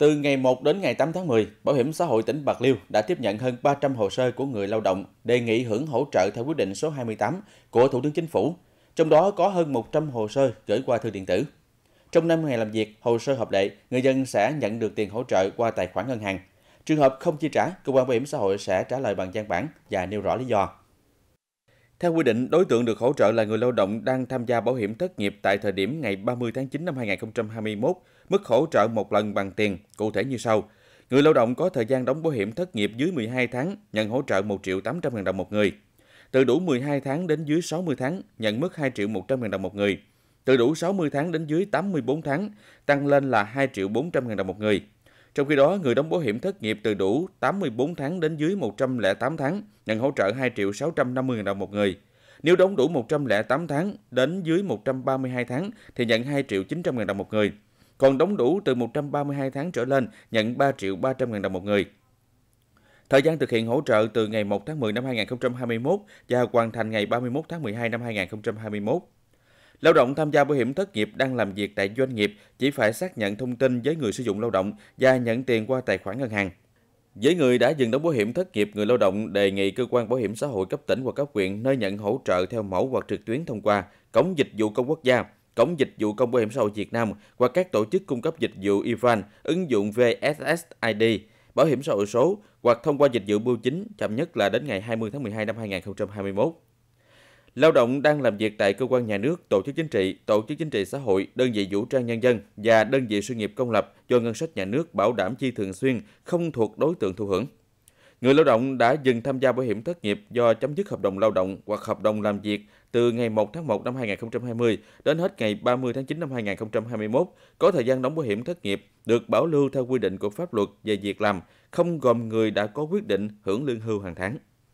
Từ ngày 1 đến ngày 8 tháng 10, Bảo hiểm xã hội tỉnh Bạc Liêu đã tiếp nhận hơn 300 hồ sơ của người lao động đề nghị hưởng hỗ trợ theo quyết định số 28 của Thủ tướng Chính phủ, trong đó có hơn 100 hồ sơ gửi qua thư điện tử. Trong 5 ngày làm việc, hồ sơ hợp lệ, người dân sẽ nhận được tiền hỗ trợ qua tài khoản ngân hàng. Trường hợp không chi trả, cơ quan bảo hiểm xã hội sẽ trả lời bằng văn bản và nêu rõ lý do. Theo quy định, đối tượng được hỗ trợ là người lao động đang tham gia bảo hiểm thất nghiệp tại thời điểm ngày 30 tháng 9 năm 2021, mức hỗ trợ một lần bằng tiền, cụ thể như sau. Người lao động có thời gian đóng bảo hiểm thất nghiệp dưới 12 tháng, nhận hỗ trợ 1 triệu 800 ngàn đồng một người. Từ đủ 12 tháng đến dưới 60 tháng, nhận mức 2 triệu 100 ngàn đồng một người. Từ đủ 60 tháng đến dưới 84 tháng, tăng lên là 2 triệu 400 ngàn đồng một người. Trong khi đó, người đóng bảo hiểm thất nghiệp từ đủ 84 tháng đến dưới 108 tháng nhận hỗ trợ 2 triệu 650 000 đồng một người. Nếu đóng đủ 108 tháng đến dưới 132 tháng thì nhận 2 triệu 900 000 đồng một người. Còn đóng đủ từ 132 tháng trở lên nhận 3 triệu 300 000 đồng một người. Thời gian thực hiện hỗ trợ từ ngày 1 tháng 10 năm 2021 và hoàn thành ngày 31 tháng 12 năm 2021. Lao động tham gia bảo hiểm thất nghiệp đang làm việc tại doanh nghiệp chỉ phải xác nhận thông tin với người sử dụng lao động và nhận tiền qua tài khoản ngân hàng. Với người đã dừng đóng bảo hiểm thất nghiệp, người lao động đề nghị cơ quan bảo hiểm xã hội cấp tỉnh hoặc cấp huyện nơi nhận hỗ trợ theo mẫu hoặc trực tuyến thông qua cổng dịch vụ công quốc gia, cổng dịch vụ công bảo hiểm xã hội Việt Nam và các tổ chức cung cấp dịch vụ IVAN, ứng dụng VSSID, bảo hiểm xã hội số hoặc thông qua dịch vụ bưu chính chậm nhất là đến ngày 20 tháng 12 năm 2021. Lao động đang làm việc tại cơ quan nhà nước, tổ chức chính trị, tổ chức chính trị xã hội, đơn vị vũ trang nhân dân và đơn vị sự nghiệp công lập do ngân sách nhà nước bảo đảm chi thường xuyên, không thuộc đối tượng thụ hưởng. Người lao động đã dừng tham gia bảo hiểm thất nghiệp do chấm dứt hợp đồng lao động hoặc hợp đồng làm việc từ ngày 1 tháng 1 năm 2020 đến hết ngày 30 tháng 9 năm 2021 có thời gian đóng bảo hiểm thất nghiệp được bảo lưu theo quy định của pháp luật về việc làm, không gồm người đã có quyết định hưởng lương hưu hàng tháng.